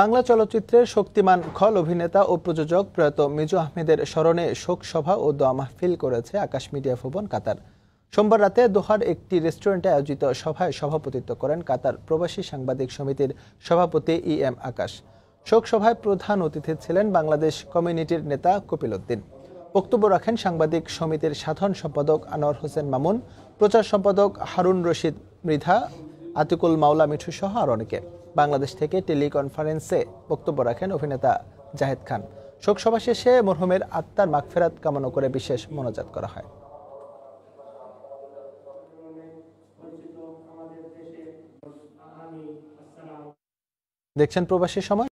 বাংলা চলচ্চিত্রের শক্তিমান খল অভিনেতা ও প্রযোজক প্রয়াত মিজু আহমেদের স্মরণে শোক সভা ও দোয়া মাহফিল করেছে আকাশ মিডিয়া ভবন কাতার সোমবার রাতে দোহার একটি রেস্টুরেন্টে আয়োজিত সভায় সভাপতিত্ব করেন কাতার প্রবাসী সাংবাদিক সমিতির সভাপতি ই এম আকাশ শোক সভায় প্রধান অতিথি ছিলেন বাংলাদেশ কমিউনিটির নেতা কপিল উদ্দিন বক্তব্য রাখেন সাংবাদিক সমিতির সাধারণ সম্পাদক আনোয়ার হোসেন মামুন প্রচার সম্পাদক হারুন রশিদ মৃধা আতিকুল মাওলা মিঠু সহ আর অনেকে বাংলাদেশ থেকে টেলিকনফারেন্সে বক্তব্য রাখেন অভিনেতা জাহেদ খান শোকসভা শেষে মরহুমের আত্মার মাগফেরাত কামনা করে বিশেষ মোনাজাত করা হয় দেখছেন প্রবাসী সময়